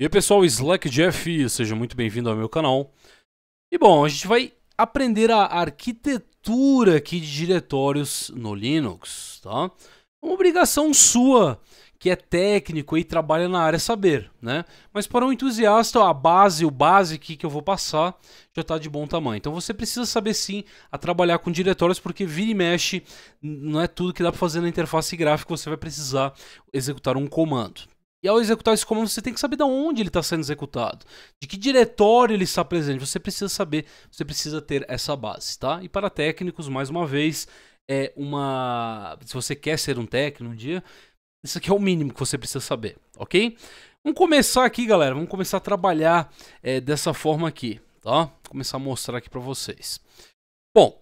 E aí pessoal, Slack Jeff, seja muito bem-vindo ao meu canal. E bom, a gente vai aprender a arquitetura aqui de diretórios no Linux, tá? Uma obrigação sua, que é técnico e trabalha na área saber, né? Mas para um entusiasta, a base, o básico que eu vou passar já está de bom tamanho. Então você precisa saber sim a trabalhar com diretórios, porque vira e mexe, não é tudo que dá para fazer na interface gráfica, você vai precisar executar um comando. E ao executar esse comando, você tem que saber de onde ele está sendo executado, de que diretório ele está presente. Você precisa saber, você precisa ter essa base, tá? E para técnicos, mais uma vez, é uma. Se você quer ser um técnico um dia, isso aqui é o mínimo que você precisa saber, ok? Vamos começar aqui, galera. Vamos começar a trabalhar é, dessa forma aqui, tá? Vou começar a mostrar aqui para vocês. Bom,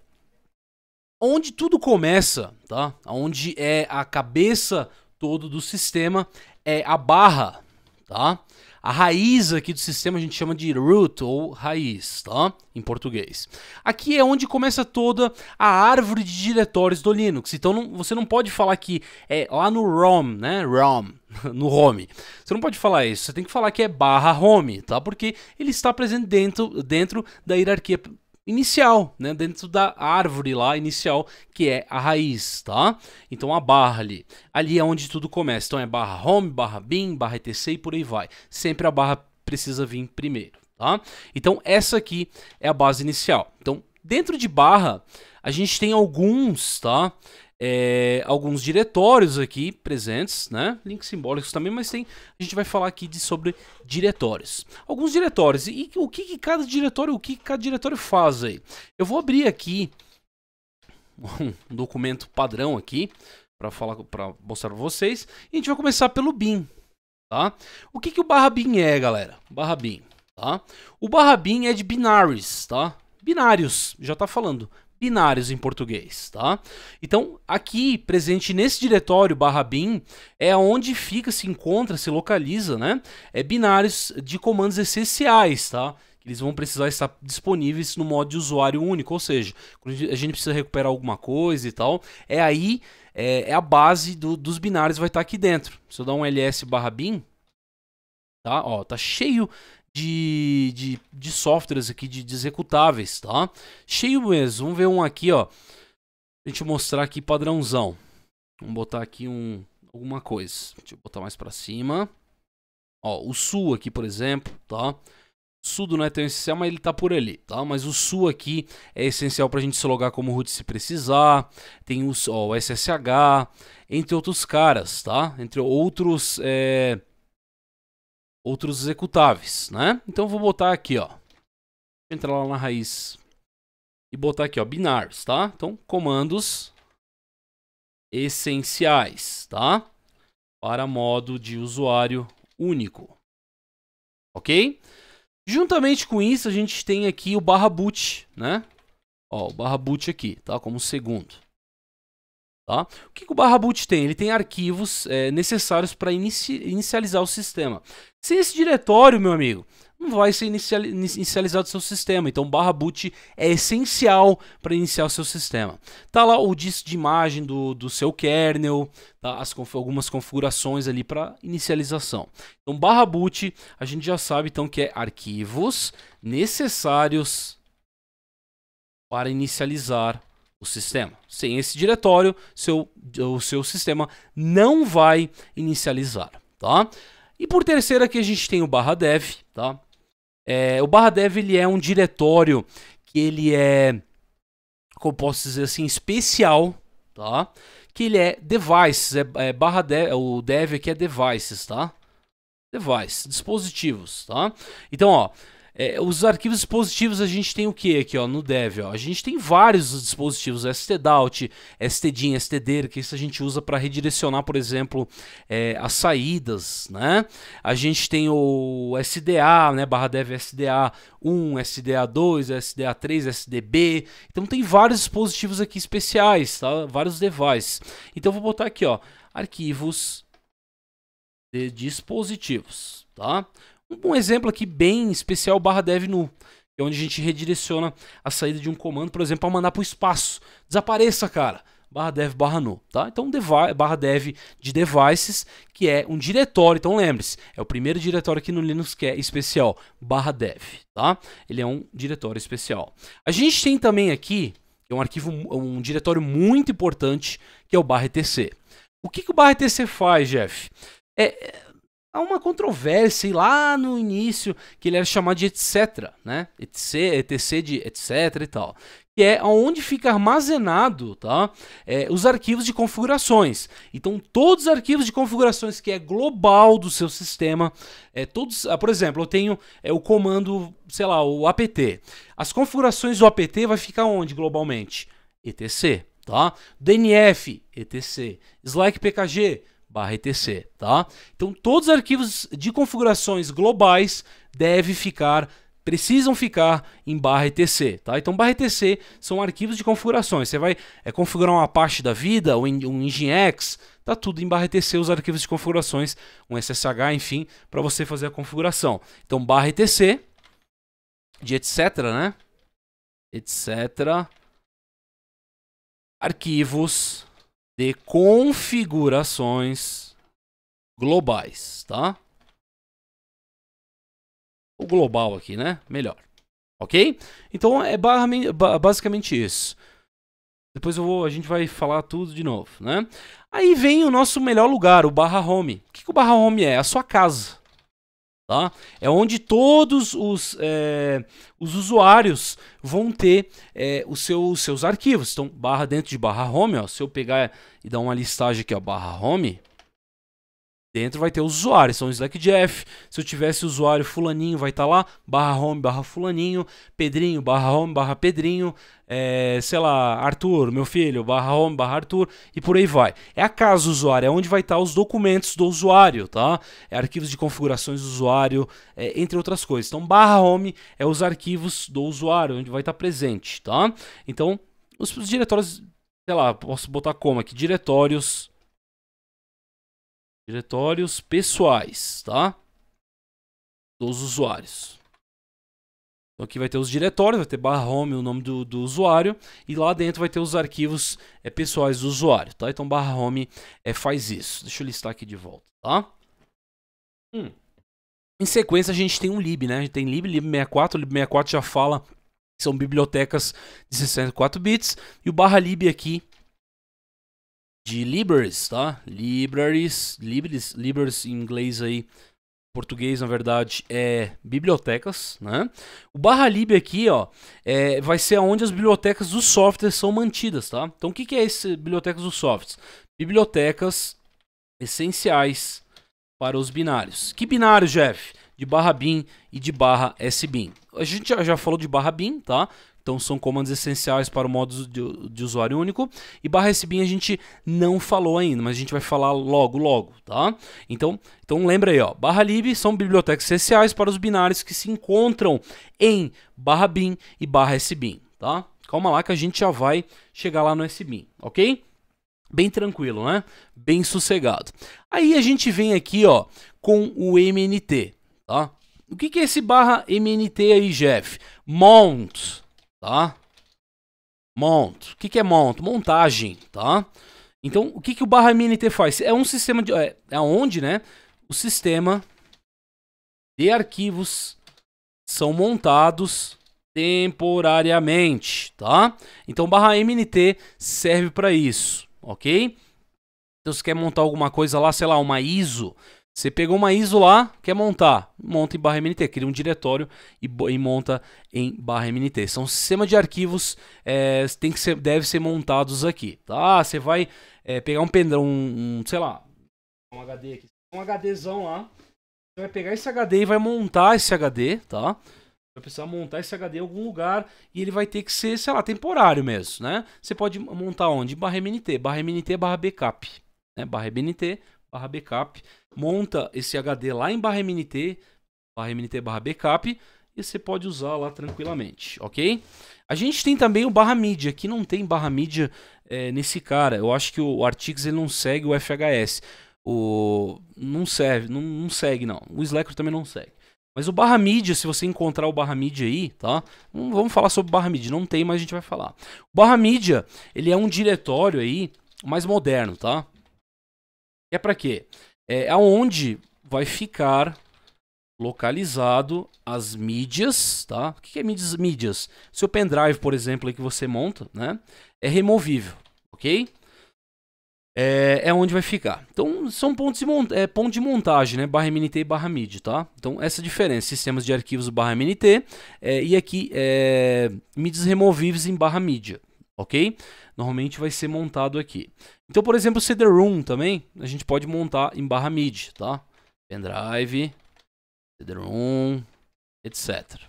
onde tudo começa, tá? Onde é a cabeça todo do sistema é a barra, tá? A raiz aqui do sistema a gente chama de root ou raiz, tá? Em português. Aqui é onde começa toda a árvore de diretórios do Linux. Então não, você não pode falar que é lá no ROM, né? ROM, no home. Você não pode falar isso. Você tem que falar que é barra home, tá? Porque ele está presente dentro, dentro da hierarquia inicial, né? Dentro da árvore lá inicial, que é a raiz, tá? Então a barra ali. Ali é onde tudo começa. Então é barra home, barra bin, barra etc e por aí vai. Sempre a barra precisa vir primeiro, tá? Então essa aqui é a base inicial. Então dentro de barra, a gente tem alguns, tá? é, alguns diretórios aqui presentes, né? Links simbólicos também, mas tem a gente vai falar aqui de, sobre diretórios. Alguns diretórios e, o que, que, cada diretório, o que, que cada diretório faz aí? Eu vou abrir aqui um documento padrão aqui para falar, para mostrar para vocês. E a gente vai começar pelo bin, tá? O que que o barra bin é, galera? Barra bin, tá? O barra bin é de binários, tá? Binários, já tá falando binários em português, tá? Então, aqui, presente nesse diretório barra bin, é onde fica, se encontra, se localiza, né? É binários de comandos essenciais, tá? eles vão precisar estar disponíveis no modo de usuário único, ou seja, quando a gente precisa recuperar alguma coisa e tal, é aí, é, é a base do, dos binários vai estar aqui dentro. Se eu dar um ls barra bin, tá? Ó, tá cheio de, de, de softwares aqui, de, de executáveis, tá? Cheio mesmo. Vamos ver um aqui, ó. Deixa eu mostrar aqui padrãozão. Vamos botar aqui um alguma coisa. Deixa eu botar mais para cima. Ó, o sul aqui, por exemplo, tá? Sudo não é tão essencial, mas ele tá por ali, tá? Mas o sul aqui é essencial para a gente se logar como root se precisar. Tem o, ó, o SSH, entre outros caras, tá? Entre outros é, outros executáveis, né? Então vou botar aqui, ó. Entrar lá na raiz e botar aqui, ó, binários, tá? Então, comandos essenciais, tá? Para modo de usuário único. OK? Juntamente com isso, a gente tem aqui o barra boot, né? Ó, o barra boot aqui, tá? Como segundo. Tá? O que, que o barra boot tem? Ele tem arquivos é, necessários para inici inicializar o sistema. Sem esse diretório, meu amigo, não vai ser iniciali inicializado o seu sistema. Então, barra boot é essencial para iniciar o seu sistema. Tá lá o disco de imagem do, do seu kernel, tá? As, algumas configurações ali para inicialização. Então, barra boot, a gente já sabe então que é arquivos necessários para inicializar o sistema. Sem esse diretório, seu, o seu sistema não vai inicializar, tá? E por terceiro aqui a gente tem o barra dev, tá? É, o barra dev ele é um diretório que ele é, como posso dizer assim, especial, tá? Que ele é devices, é, é barra dev, é, o dev aqui é devices, tá? Device, dispositivos, tá? Então, ó, é, os arquivos dispositivos a gente tem o que aqui, ó, no dev, ó? A gente tem vários dispositivos, stdout, stdin, stdir, que isso a gente usa para redirecionar, por exemplo, é, as saídas, né? A gente tem o SDA, né, barra dev SDA 1, SDA 2, SDA 3, SDB. Então tem vários dispositivos aqui especiais, tá? Vários devices. Então vou botar aqui, ó, arquivos de dispositivos, tá? Um exemplo aqui bem especial, barra dev nu, que é onde a gente redireciona a saída de um comando, por exemplo, para mandar para o espaço. Desapareça, cara barra dev barra nu tá? Então barra dev de devices, que é um diretório, então lembre-se, é o primeiro diretório aqui no Linux que é especial, barra dev, tá? Ele é um diretório especial. A gente tem também aqui, é um arquivo, um diretório muito importante, que é o barra etc. O que, que o barra etc faz, Jeff? É, é há uma controvérsia lá no início que ele era chamado de etc, né? Etc, etc de etc e tal. Que é onde fica armazenado tá? É, os arquivos de configurações. Então, todos os arquivos de configurações que é global do seu sistema, é, todos, ah, por exemplo, eu tenho é, o comando, sei lá, o apt. As configurações do apt vai ficar onde globalmente? etc. Tá? DNF, etc. Slack PKG, etc, tá? Então todos os arquivos de configurações globais devem ficar, precisam ficar em barra etc, tá? Então barra etc são arquivos de configurações. Você vai é, configurar uma parte da vida, ou um nginx, tá tudo em barra etc os arquivos de configurações, um ssh, enfim, para você fazer a configuração. Então barra etc etc, né? Etc. Arquivos de configurações globais, tá? O global aqui, né? Melhor. Ok? Então é basicamente isso. Depois eu vou, a gente vai falar tudo de novo, né? Aí vem o nosso melhor lugar, o barra home. O que, que o barra home é? A sua casa. Tá? É onde todos os, é, os usuários vão ter é, os, seus, os seus arquivos. Então, barra dentro de barra home, ó, se eu pegar e dar uma listagem aqui, ó, barra home, Dentro vai ter os usuários, são Slack Jeff. Se eu tivesse usuário fulaninho, vai estar tá lá, barra home, barra fulaninho, Pedrinho, barra home, barra Pedrinho, é, sei lá, Arthur, meu filho, barra home, barra Arthur, e por aí vai. É a casa do usuário, é onde vai estar tá os documentos do usuário, tá? É arquivos de configurações do usuário, é, entre outras coisas. Então, barra home é os arquivos do usuário, onde vai estar tá presente, tá? Então, os, os diretórios, sei lá, posso botar como aqui, diretórios Diretórios pessoais, tá? Dos usuários. Então aqui vai ter os diretórios, vai ter barra home o nome do, do usuário e lá dentro vai ter os arquivos é, pessoais do usuário, tá? Então barra home é, faz isso. Deixa eu listar aqui de volta, tá? Hum. Em sequência a gente tem um lib, né? A gente tem lib, lib64, lib64 já fala que são bibliotecas de 64 bits e o barra lib aqui de libraries tá? Libraries, libraries libraries em inglês aí, português na verdade é bibliotecas, né? O barra lib aqui, ó, é, vai ser onde as bibliotecas dos softwares são mantidas, tá? Então o que, que é esse bibliotecas dos softwares? Bibliotecas essenciais para os binários. Que binário, Jeff? De barra bin e de barra sbin. A gente já, já falou de barra bin, tá? Então são comandos essenciais para o modo de, de usuário único. E barra SBIM a gente não falou ainda, mas a gente vai falar logo, logo, tá? Então, então lembra aí, ó, barra lib são bibliotecas essenciais para os binários que se encontram em barra bin e barra SBIM, tá? Calma lá que a gente já vai chegar lá no SBIM, ok? Bem tranquilo, né? Bem sossegado. Aí a gente vem aqui, ó, com o MNT, tá? O que, que é esse barra MNT aí, Jeff? Mount, tá? Mount. O que, que é mount? Montagem, tá? Então, o que, que o barra MNT faz? É um sistema de... É, é, onde, né? O sistema de arquivos são montados temporariamente, tá? Então, barra MNT serve para isso, ok? Então, se quer montar alguma coisa lá, sei lá, uma ISO, você pegou uma ISO lá, quer montar, monta em barra MNT, cria um diretório e, e monta em barra MNT. São sistema de arquivos é, tem que ser, deve ser montados aqui. Tá? Você vai é, pegar um pendrão, um, um, sei lá, um HD aqui, um HDzão lá. Você vai pegar esse HD e vai montar esse HD, tá? Vai precisar montar esse HD em algum lugar e ele vai ter que ser, sei lá, temporário mesmo, né? Você pode montar onde? Barra MNT, barra MNT, barra backup, né? Barra MNT, barra backup, monta esse HD lá em barra MNT, barra MNT barra backup, e você pode usar lá tranquilamente, ok? A gente tem também o barra mídia, que não tem barra mídia é, nesse cara. Eu acho que o Artix ele não segue o FHS. O... Não serve, não, não segue não. O Slacker também não segue. Mas o barra mídia, se você encontrar o barra mídia aí, tá? Não vamos falar sobre barra mídia, não tem, mas a gente vai falar. O barra mídia, ele é um diretório aí mais moderno, tá? É para quê? É aonde vai ficar localizado as mídias, tá? O que é mídias? mídias? Seu pendrive, por exemplo, aí que você monta, né? É removível, ok? É, é onde vai ficar. Então, são pontos de, mont é, ponto de montagem, né? Barra MNT e barra MIDI, tá? Então, essa é a diferença. Sistemas de arquivos barra MNT é, e aqui é, mídias removíveis em barra mídia, ok? Normalmente vai ser montado aqui. Então, por exemplo, CD Room também, a gente pode montar em barra MIDI, tá? Pendrive, CD Room, etc.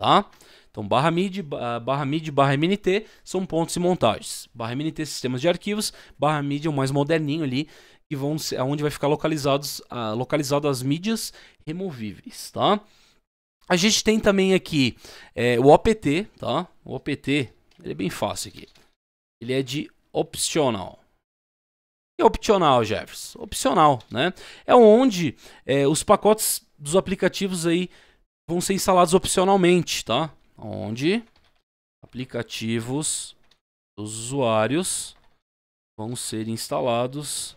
Tá? Então, barra MIDI, barra MIDI, barra MNT são pontos e montagens. Barra MNT, sistemas de arquivos, barra MIDI é o mais moderninho ali, que vão ser, onde vai ficar localizados, uh, localizado as mídias removíveis, tá? A gente tem também aqui é, o OPT, tá? O OPT, ele é bem fácil aqui. Ele é de optional, é opcional, Jefferson. Opcional, né? É onde é, os pacotes dos aplicativos aí vão ser instalados opcionalmente, tá? Onde aplicativos dos usuários vão ser instalados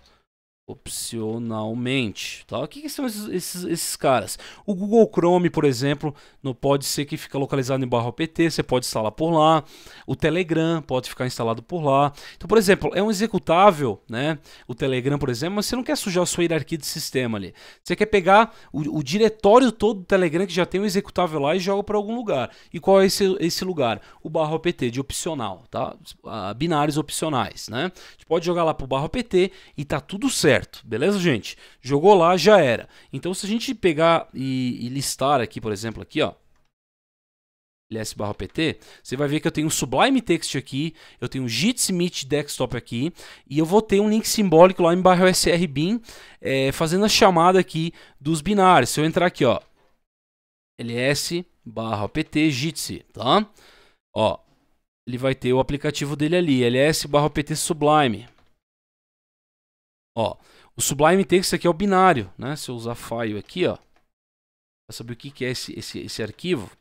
opcionalmente. Tá? O que, que são esses, esses, esses, caras? O Google Chrome, por exemplo, não pode ser que fica localizado em barra PT, você pode instalar por lá. O Telegram pode ficar instalado por lá. Então, por exemplo, é um executável, né? O Telegram, por exemplo, mas você não quer sujar a sua hierarquia de sistema ali. Você quer pegar o, o diretório todo do Telegram que já tem um executável lá e joga para algum lugar. E qual é esse, esse lugar? O barra PT de opcional, tá? Binários opcionais, né? Você pode jogar lá pro barra PT e tá tudo certo certo, beleza, gente? Jogou lá, já era. Então, se a gente pegar e, e listar aqui, por exemplo, aqui, ó, ls/pt, você vai ver que eu tenho o Sublime Text aqui, eu tenho o Jitsi Meet Desktop aqui, e eu vou ter um link simbólico lá em barra srbin, é, fazendo a chamada aqui dos binários. Se eu entrar aqui, ó, ls/pt Jitsi, tá? Ó, ele vai ter o aplicativo dele ali, ls/pt Sublime, Ó, o Sublime Text aqui é o binário, né? Se eu usar file aqui, ó, para saber o que, que é esse, esse, esse arquivo.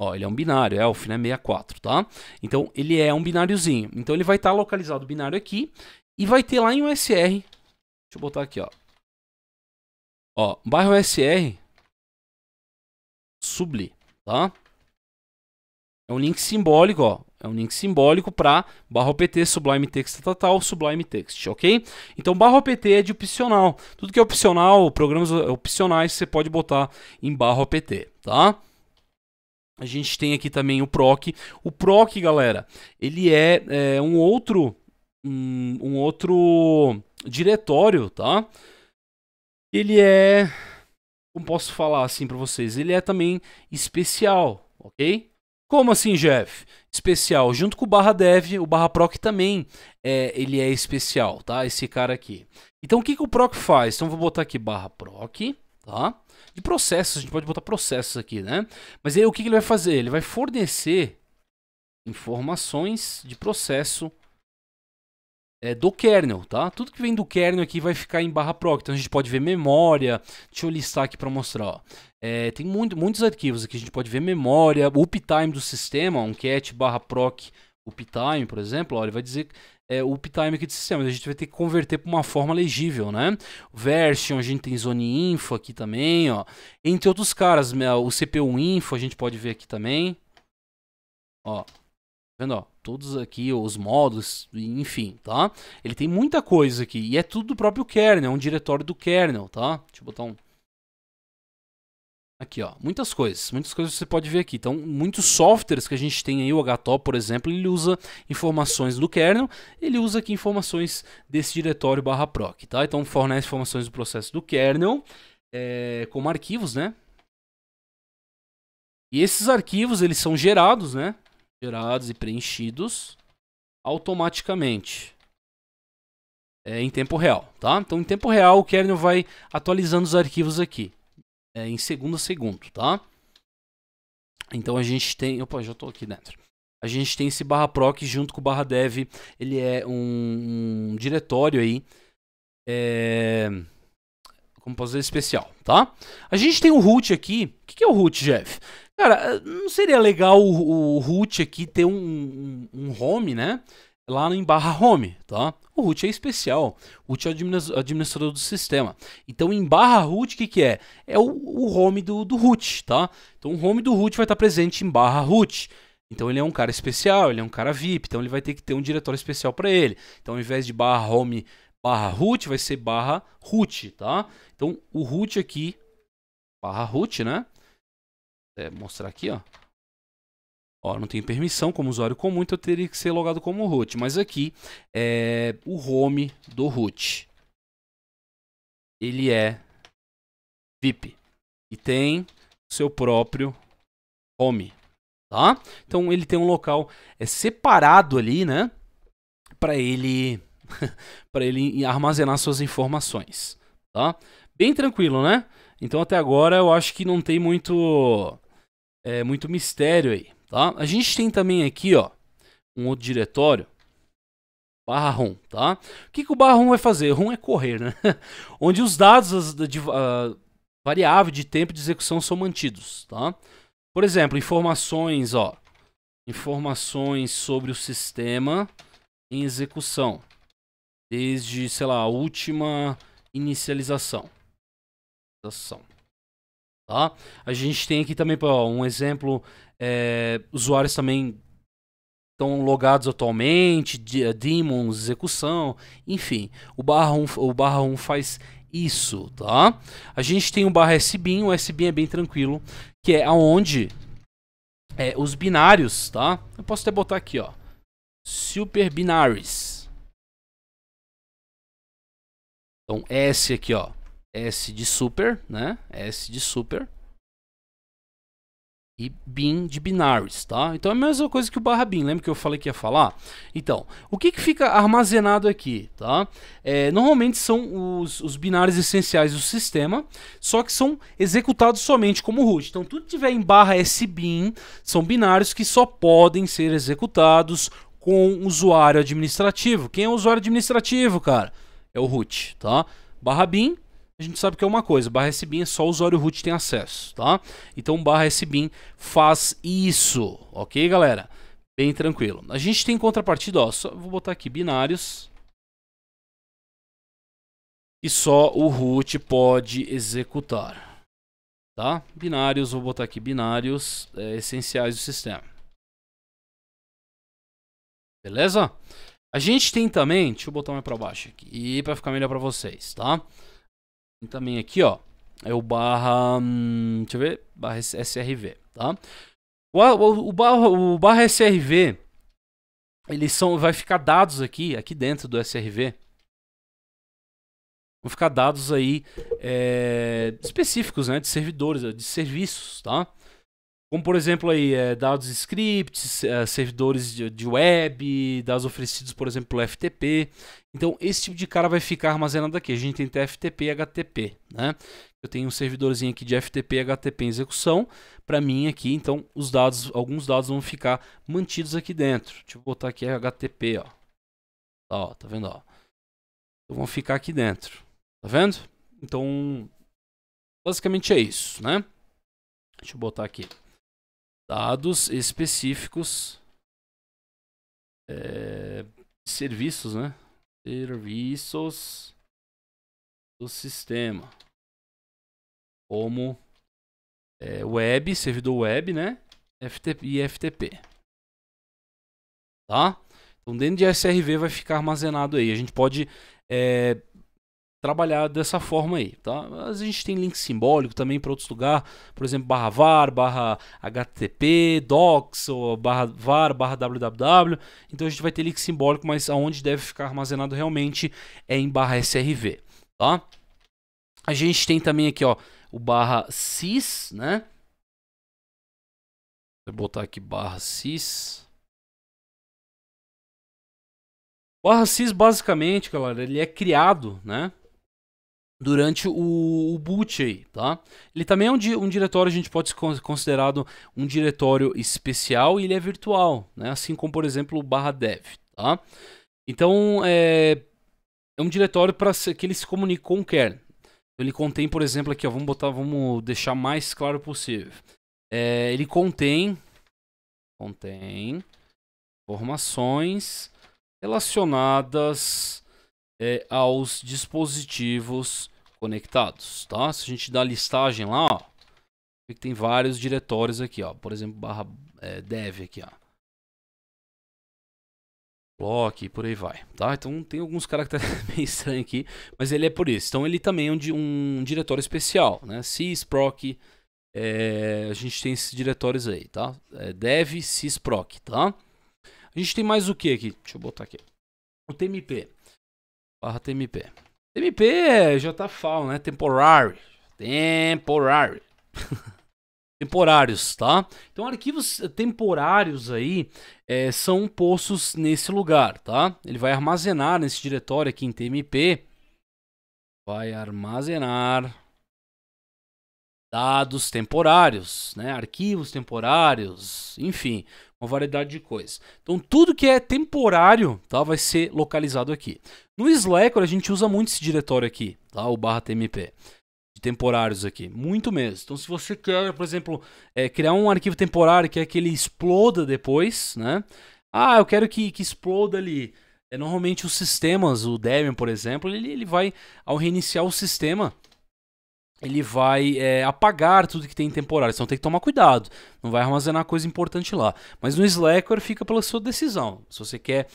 Ó, ele é um binário, é ELF, né? 64, tá? Então, ele é um bináriozinho. Então, ele vai estar tá localizado o binário aqui e vai ter lá em USR. Deixa eu botar aqui, ó. Ó, barra USR subli, tá? É um link simbólico, ó. É um link simbólico para barropt sublime text total sublime text, ok? Então barropt é de opcional. Tudo que é opcional, programas opcionais, você pode botar em barropt, tá? A gente tem aqui também o PROC. O PROC, galera, ele é, é um outro um, um outro diretório, tá? Ele é como posso falar assim para vocês, ele é também especial, ok? Como assim, Jeff? especial, junto com o barra dev, o barra proc também é, ele é especial, tá? Esse cara aqui. Então o que, que o proc faz? Então vou botar aqui barra proc, tá? De processos, a gente pode botar processos aqui, né? Mas aí o que, que ele vai fazer? Ele vai fornecer informações de processo é, do kernel, tá? Tudo que vem do kernel aqui vai ficar em barra proc. Então a gente pode ver memória. Deixa eu listar aqui para mostrar. Ó. É, tem muito, muitos arquivos aqui. A gente pode ver memória, uptime do sistema, um cat barra proc uptime, por exemplo. Ó, ele vai dizer é, uptime aqui do sistema. A gente vai ter que converter para uma forma legível, né? Version, a gente tem zone info aqui também, ó. Entre outros caras, né, o CPU info a gente pode ver aqui também. Ó, vendo, ó, todos aqui os modos, enfim, tá? Ele tem muita coisa aqui e é tudo do próprio kernel, é um diretório do kernel, tá? Deixa eu botar um Aqui, ó, muitas coisas, muitas coisas você pode ver aqui. Então, muitos softwares que a gente tem aí, o HTOP, por exemplo, ele usa informações do kernel, ele usa aqui informações desse diretório barra proc, tá? Então, fornece informações do processo do kernel, é, como arquivos, né? E esses arquivos, eles são gerados, né? gerados e preenchidos automaticamente. É, em tempo real, tá? Então, em tempo real, o kernel vai atualizando os arquivos aqui. É, em segundo a segundo, tá? Então, a gente tem... Opa, já estou aqui dentro. A gente tem esse barra proc junto com o barra dev. Ele é um, um diretório aí. É... Como posso dizer, especial, tá? A gente tem o root aqui. O que é o root, Jeff? Cara, eh, não seria legal o, o root aqui ter um, um, um, home, né? Lá no em barra home, tá? O root é especial. O root é o administrador do sistema. Então, em barra root, o que, que é? É o, o home do, do root, tá? Então, o home do root vai estar presente em barra root. Então ele é um cara especial, ele é um cara VIP, então ele vai ter que ter um diretório especial para ele. Então ao invés de barra home barra root, vai ser barra root, tá? Então o root aqui, barra root, né? é, mostrar aqui, ó. Ó, não tem permissão como usuário comum, então eu teria que ser logado como root. Mas aqui é o home do root. Ele é VIP e tem seu próprio home, tá? Então ele tem um local é separado ali, né, para ele para ele armazenar suas informações, tá? Bem tranquilo, né? Então até agora eu acho que não tem muito é, muito mistério aí, tá? A gente tem também aqui, ó, um outro diretório, barra ROM, tá? O que, que o barra ROM vai fazer? ROM é correr, né? Onde os dados de, de uh, variável de tempo de execução são mantidos, tá? Por exemplo, informações, ó, informações sobre o sistema em execução, desde, sei lá, a última inicialização. Tá? A gente tem aqui também ó, um exemplo, é, usuários também estão logados atualmente, eh, demons, execução, enfim. O barra 1, o barra 1 faz isso, tá? A gente tem o barra SBIN, o SBIN é bem tranquilo, que é aonde é, os binários, tá? Eu posso até botar aqui, ó. Super binaries. Então, S aqui, ó. S de super, né? S de super. E bin de binários, tá? Então é a mesma coisa que o barra bin, lembra que eu falei que ia falar? Então, o que, que fica armazenado aqui, tá? É, normalmente são os, os binários essenciais do sistema, só que são executados somente como root. Então tudo que tiver em barra sbin são binários que só podem ser executados com usuário administrativo. Quem é o usuário administrativo, cara? É o root, tá? Barra bin, a gente sabe que é uma coisa, barra SBIN é só o usuário root tem acesso, tá? Então barra SBIN faz isso, ok galera? Bem tranquilo. A gente tem contrapartida, ó, só, vou botar aqui binários. E só o root pode executar, tá? Binários, vou botar aqui binários é, essenciais do sistema. Beleza? A gente tem também, deixa eu botar mais para baixo aqui, para ficar melhor para vocês, Tá? também aqui, ó, é o barra, hum, deixa eu ver, barra SRV, tá? O, o, o, barra, o barra SRV, eles são, vai ficar dados aqui, aqui dentro do SRV, vão ficar dados aí é, específicos, né, de servidores, de serviços, tá? Como, por exemplo, aí, é, dados scripts, é, servidores de, de, web, dados oferecidos, por exemplo, pelo FTP. Então, esse tipo de cara vai ficar armazenado aqui. A gente tem TFTP e HTTP, né? Eu tenho um servidorzinho aqui de FTP e HTTP em execução para mim aqui. Então, os dados, alguns dados vão ficar mantidos aqui dentro. Deixa eu botar aqui HTTP, ó. Ó, tá vendo, ó. Então, vão ficar aqui dentro. Tá vendo? Então, basicamente é isso, né? Deixa eu botar aqui dados específicos é, serviços, né? Serviços do sistema, como é, web, servidor web, né? FTP e FTP, tá? Então dentro de SRV vai ficar armazenado aí. A gente pode é, trabalhar dessa forma aí, tá? Mas a gente tem link simbólico também para outros lugares, por exemplo, barra var, barra http, docs, ou barra var, barra www, então a gente vai ter link simbólico, mas aonde deve ficar armazenado realmente é em barra srv, tá? A gente tem também aqui, ó, o barra sys, né? Vou botar aqui barra sys. Barra sys basicamente, galera, ele é criado, né? durante o, o boot aí, tá? Ele também é um, um diretório, a gente pode ser considerado um diretório especial e ele é virtual, né? Assim como, por exemplo, o barra dev, tá? Então, é, é um diretório para que ele se comunique com o kernel. Ele contém, por exemplo, aqui, ó, vamos botar, vamos deixar mais claro possível. É, ele contém, contém informações relacionadas é, aos dispositivos conectados, tá? Se a gente dá a listagem lá, ó, tem vários diretórios aqui, ó. Por exemplo, barra é, dev aqui, ó. Block, por aí vai, tá? Então tem alguns caracteres tá meio estranhos aqui, mas ele é por isso. Então ele também é um, um diretório especial, né? Sysproc, é, a gente tem esses diretórios aí, tá? É, dev, sysproc, tá? A gente tem mais o que aqui? Deixa eu botar aqui. O TMP, barra TMP. TMP é JFAL, né? Temporary. Temporary. temporários, tá? Então arquivos temporários aí é, são postos nesse lugar, tá? Ele vai armazenar nesse diretório aqui em TMP, vai armazenar dados temporários, né? Arquivos temporários, enfim, uma variedade de coisas. Então tudo que é temporário tá, vai ser localizado aqui. No Slackware a gente usa muito esse diretório aqui, tá, o barra tmp, de temporários aqui, muito mesmo. Então se você quer, por exemplo, é, criar um arquivo temporário que é que ele exploda depois, né? Ah, eu quero que, que exploda ali. É, normalmente os sistemas, o Debian, por exemplo, ele, ele vai, ao reiniciar o sistema, ele vai é, apagar tudo que tem em temporário. Então tem que tomar cuidado. Não vai armazenar coisa importante lá. Mas no Slacker fica pela sua decisão. Se você quer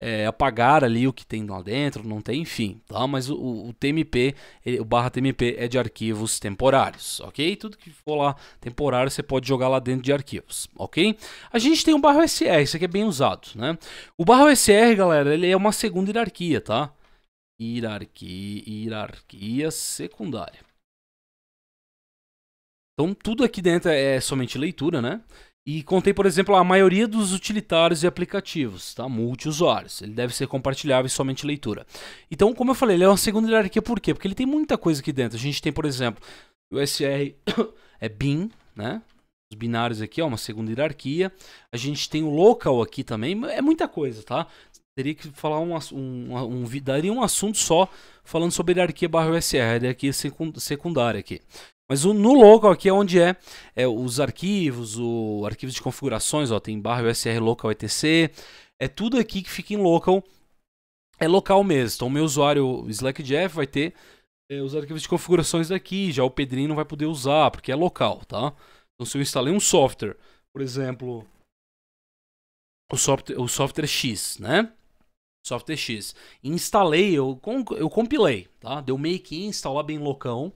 é, apagar ali o que tem lá dentro, não tem, enfim. Tá? Mas o, o TMP, ele, o barra TMP é de arquivos temporários, ok? Tudo que for lá temporário você pode jogar lá dentro de arquivos, ok? A gente tem o barra SR, isso aqui é bem usado, né? O barra SR, galera, ele é uma segunda hierarquia, tá? Hierarquia, hierarquia secundária. Então tudo aqui dentro é somente leitura, né? E contém, por exemplo, a maioria dos utilitários e aplicativos, tá? Multiusuários. Ele deve ser compartilhável e somente leitura. Então, como eu falei, ele é uma segunda hierarquia por quê? Porque ele tem muita coisa aqui dentro. A gente tem, por exemplo, o SR é bin, né? Os binários aqui, ó, uma segunda hierarquia. A gente tem o local aqui também, é muita coisa, tá? Teria que falar um, um, um, um daria um assunto só falando sobre hierarquia barra USR, hierarquia secundária aqui. Mas o, no local aqui é onde é, é os arquivos, o arquivo de configurações, ó, tem barra USR local etc. É tudo aqui que fica em local, é local mesmo. Então o meu usuário Slack Jeff vai ter é, os arquivos de configurações daqui, já o Pedrinho não vai poder usar, porque é local, tá? Então se eu instalei um software, por exemplo, o software, o software X, né? Software X. Instalei, eu, eu compilei, tá? Deu make, que instalar bem local.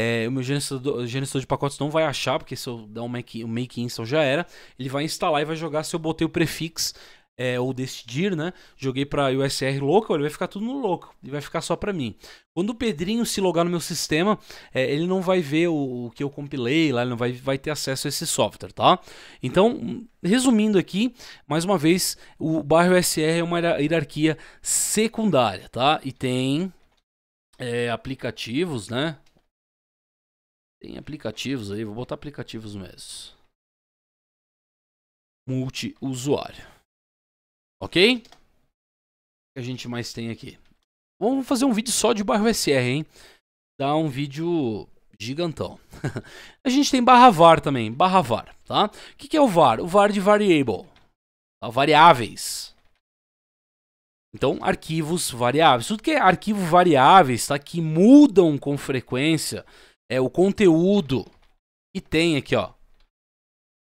É, o meu gerenciador, gerenciador, de pacotes não vai achar, porque se eu dar um make, um make install já era. Ele vai instalar e vai jogar se eu botei o prefix é, ou decidir, né? Joguei para USR local, ele vai ficar tudo no local, e vai ficar só para mim. Quando o Pedrinho se logar no meu sistema, é, ele não vai ver o, o, que eu compilei lá, ele não vai, vai ter acesso a esse software, tá? Então, resumindo aqui, mais uma vez, o barra USR é uma hierarquia secundária, tá? E tem é, aplicativos, né? Tem aplicativos aí, vou botar aplicativos mesmo. Multiusuário. Ok? O que a gente mais tem aqui? Vamos fazer um vídeo só de barra SR, hein? Dá um vídeo gigantão. a gente tem barra var também, barra var, tá? O que, que é o var? O var de variable, tá? variáveis. Então, arquivos variáveis. Tudo que é arquivo variáveis, tá? Que mudam com frequência, é o conteúdo que tem aqui, ó.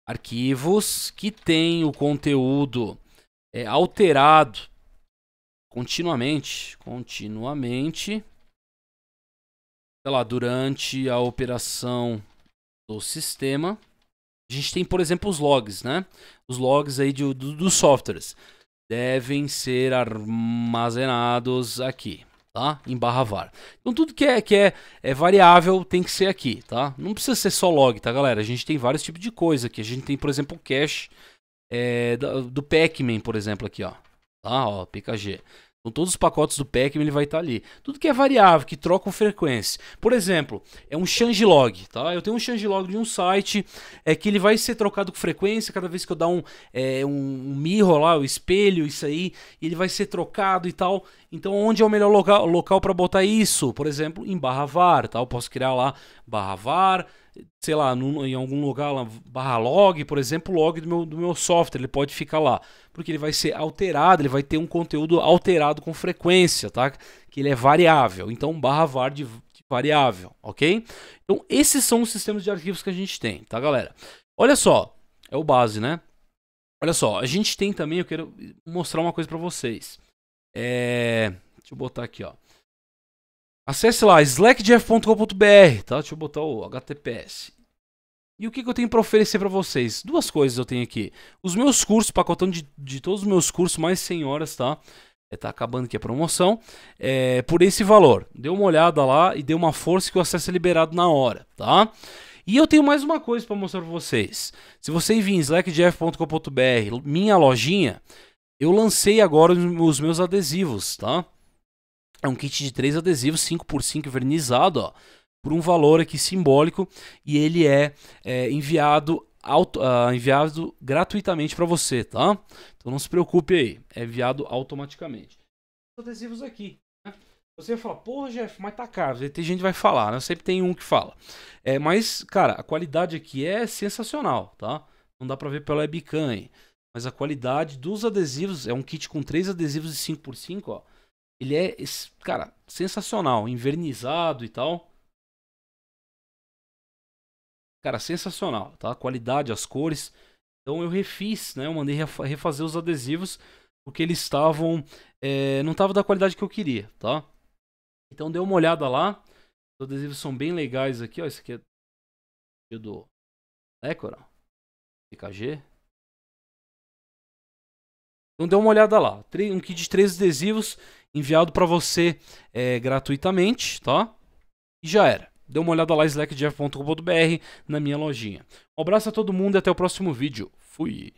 Arquivos que tem o conteúdo é, alterado continuamente, continuamente, sei lá, durante a operação do sistema. A gente tem, por exemplo, os logs, né? Os logs aí de, do, dos softwares devem ser armazenados aqui tá? Em barra var. Então tudo que é que é, é variável tem que ser aqui, tá? Não precisa ser só log, tá, galera? A gente tem vários tipos de coisa aqui. A gente tem, por exemplo, o cache é, do, pacman Pac-Man, por exemplo, aqui, ó. Tá, ó, PKG. Então, todos os pacotes do Pacman ele vai estar tá ali. Tudo que é variável, que troca com frequência. Por exemplo, é um changelog, tá? Eu tenho um changelog de um site é que ele vai ser trocado com frequência cada vez que eu dar um, é, um, um mirror lá, o um espelho, isso aí, ele vai ser trocado e tal. Então, onde é o melhor local, local para botar isso? Por exemplo, em barra var, tá? Eu posso criar lá barra var, sei lá, em algum lugar lá, barra log, por exemplo, log do meu, do meu software, ele pode ficar lá porque ele vai ser alterado, ele vai ter um conteúdo alterado com frequência, tá? Que ele é variável. Então, barra var de variável, ok? Então, esses são os sistemas de arquivos que a gente tem, tá, galera? Olha só, é o base, né? Olha só, a gente tem também, eu quero mostrar uma coisa para vocês. É... Deixa eu botar aqui, ó. Acesse lá, slackjf.com.br, tá? Deixa eu botar o HTTPS. E o que, que eu tenho para oferecer para vocês? Duas coisas eu tenho aqui. Os meus cursos, pacotão de, de todos os meus cursos, mais 100 horas, tá? Está é, acabando aqui a promoção, é, por esse valor. Dê uma olhada lá e dê uma força que o acesso é liberado na hora, tá? E eu tenho mais uma coisa para mostrar para vocês. Se vocês virem slackgf.com.br minha lojinha, eu lancei agora os meus adesivos, tá? É um kit de três adesivos, 5x5 vernizado, ó por um valor aqui simbólico e ele é, é enviado auto, uh, enviado gratuitamente para você, tá? Então não se preocupe aí, é enviado automaticamente. Os adesivos aqui. Né? Você vai falar, porra, Jeff, mas tá caro. Tem gente que vai falar, né? Sempre tem um que fala. É, mas, cara, a qualidade aqui é sensacional, tá? Não dá pra ver pela webcam aí. Mas a qualidade dos adesivos, é um kit com três adesivos de 5x5, ó. Ele é, cara, sensacional, invernizado e tal. Cara, sensacional, tá? A qualidade, as cores. Então eu refiz, né? Eu mandei refazer os adesivos porque eles estavam. É, não estavam da qualidade que eu queria, tá? Então dê uma olhada lá. Os adesivos são bem legais aqui, ó. Esse aqui é do Decora, PKG. Então dê uma olhada lá. Um kit de três adesivos enviado para você é, gratuitamente, tá? E já era. Dê uma olhada lá, slackdev.com.br, na minha lojinha. Um abraço a todo mundo e até o próximo vídeo. Fui!